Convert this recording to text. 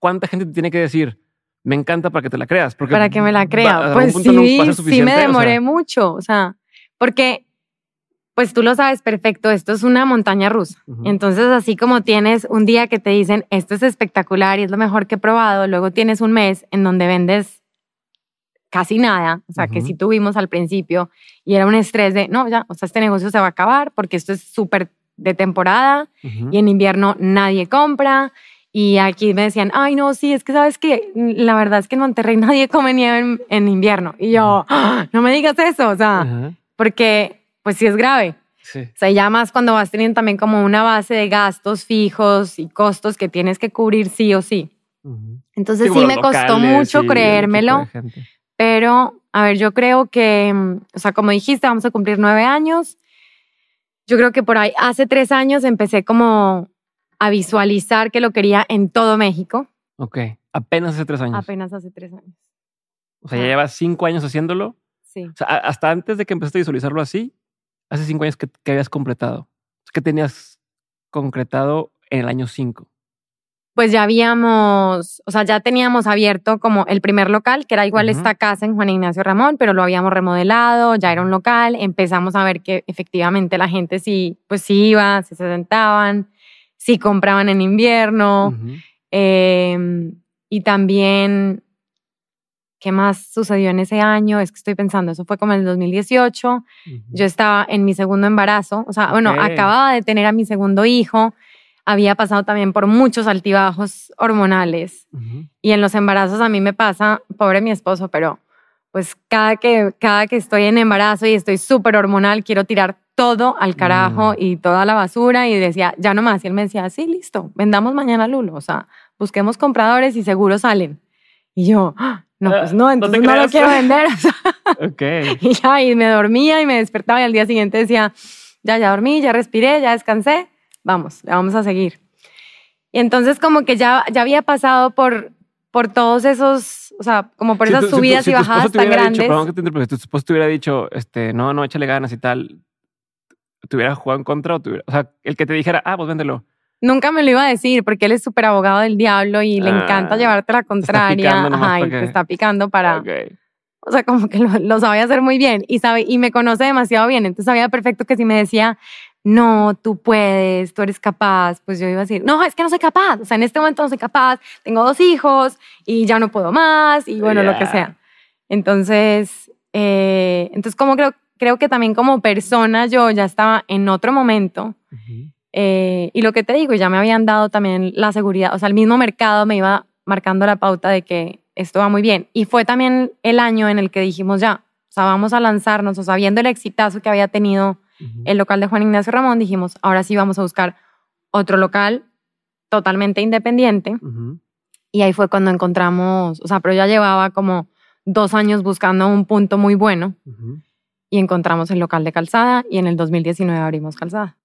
¿cuánta gente te tiene que decir? Me encanta para que te la creas. Porque para que me la crea. Pues sí, sí me demoré mucho. O sea, porque, pues tú lo sabes perfecto, esto es una montaña rusa. Entonces, así como tienes un día que te dicen, esto es espectacular y es lo mejor que he probado, luego tienes un mes en donde vendes casi nada, o sea, que sí tuvimos al principio y era un estrés de, no, ya, o sea, este negocio se va a acabar porque esto es súper de temporada y en invierno nadie compra y aquí me decían, ay, no, sí, es que sabes que mm, la verdad es que en Monterrey nadie come nieve en, invierno. Y yo, ah, no me digas eso, o sea, porque pues sí es grave. O sea, ya más cuando vas teniendo también como una base de gastos fijos y costos que tienes que cubrir sí o sí. Entonces sí, me costó mucho creérmelo, pero a ver, yo creo que, mm, o sea, como dijiste, vamos a cumplir nueve años. Yo creo que por ahí, hace tres años empecé como a visualizar que lo quería en todo México. Ok, apenas hace tres años. Apenas hace tres años. O sea, ya llevas cinco años haciéndolo. Sí. O sea, hasta antes de que empezaste a visualizarlo así, hace cinco años que, habías completado. ¿Qué tenías concretado en el año cinco? Pues ya habíamos, o sea, ya teníamos abierto como el primer local, que era igual esta casa en Juan Ignacio Ramón, pero lo habíamos remodelado, ya era un local, empezamos a ver que efectivamente la gente sí, pues sí iba, se sentaban, si compraban en invierno. Em, y también, ¿qué más sucedió en ese año? Es que estoy pensando, eso fue como en el 2018. Yo estaba en mi segundo embarazo, o sea, bueno, acababa de tener a mi segundo hijo. Había pasado también por muchos altibajos hormonales. Y en los embarazos a mí me pasa, pobre mi esposo, pero pues cada que, cada que estoy en embarazo y estoy súper hormonal, quiero tirar todo al carajo mm. y toda la basura y decía, ya nomás Y él me decía, sí, listo, vendamos mañana Lulo, o sea, busquemos compradores y seguro salen. Y yo, ah, no, pues no, entonces no, lo quiero vender. Y ya, y me dormía y me despertaba y al día siguiente decía, ya, ya dormí, ya respiré, ya descansé, vamos, vamos a seguir. Y entonces como que ya, ya había pasado por por todos esos, o sea, como por esas subidas y bajadas tan grandes. Dicho, perdón que te si tu esposo hubiera dicho, este, no, no, échale ganas y tal, ¿te hubiera jugado en contra o o sea, el que te dijera, ah, pues véndelo? Nunca me lo iba a decir porque él es súper abogado del diablo y le ah, encanta llevarte la contraria. está está picando para. O sea, como que lo, lo, sabía hacer muy bien y, sabe, y me conoce demasiado bien. Entonces sabía perfecto que si me decía, no, tú puedes, tú eres capaz, pues yo iba a decir, no, es que no soy capaz, o sea, en este momento no soy capaz, tengo dos hijos y ya no puedo más y bueno, lo que sea. Entonces, eh, entonces como creo, creo que también como persona yo ya estaba en otro momento. Eh, y lo que te digo, ya me habían dado también la seguridad, o sea, el mismo mercado me iba marcando la pauta de que esto va muy bien. Y fue también el año en el que dijimos ya, o sea, vamos a lanzarnos, o sea, viendo el exitazo que había tenido el local de Juan Ignacio Ramón, dijimos, ahora sí vamos a buscar otro local totalmente independiente. Y ahí fue cuando encontramos, o sea, pero ya llevaba como dos años buscando un punto muy bueno y encontramos el local de calzada y en el 2019 abrimos calzada.